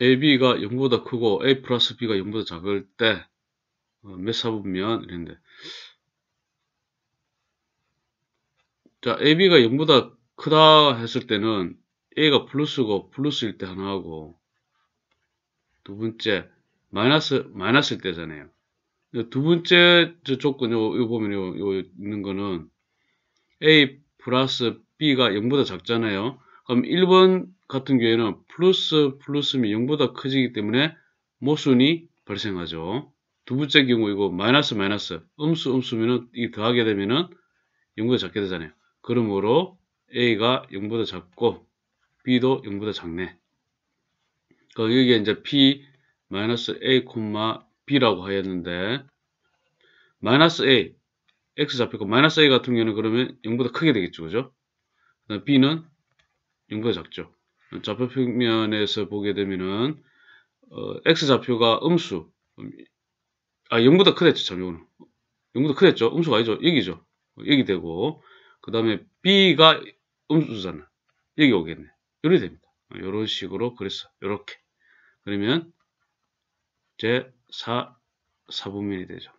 AB가 0보다 크고 A 플러스 B가 0보다 작을 때몇 어, 사분면 이랬는데 자 AB가 0보다 크다 했을 때는 A가 플러스고 플러스일 때 하나하고 두 번째 마이너스 마이너스일 때잖아요 두 번째 저 조건 요, 요 보면 요, 요 있는 거는 A 플러스 B가 0보다 작잖아요 그럼 1번 같은 경우에는 플러스 플러스 미 0보다 커지기 때문에 모순이 발생하죠. 두 번째 경우 이거 마이너스 마이너스 음수 음수면은 이 더하게 되면은 0보다 작게 되잖아요. 그러므로 A가 0보다 작고 B도 0보다 작네. 그러니까 여기에 이제 P 마이너스 A, 콤마 B라고 하였는데 마이너스 A X 잡혔고 마이너스 A 같은 경우는 그러면 0보다 크게 되겠죠. 그죠? 다음 B는 0보다 작죠. 좌표 평면에서 보게 되면은 어, x좌표가 음수 아 0보다 크겠죠 참이거는 0보다 크겠죠 음수가 아니죠 여기죠 여기 되고 그 다음에 b가 음수잖아 여기 오겠네 이렇게 됩니다 이런 어, 식으로 그랬어 이렇게 그러면 제 4, 4분면이 되죠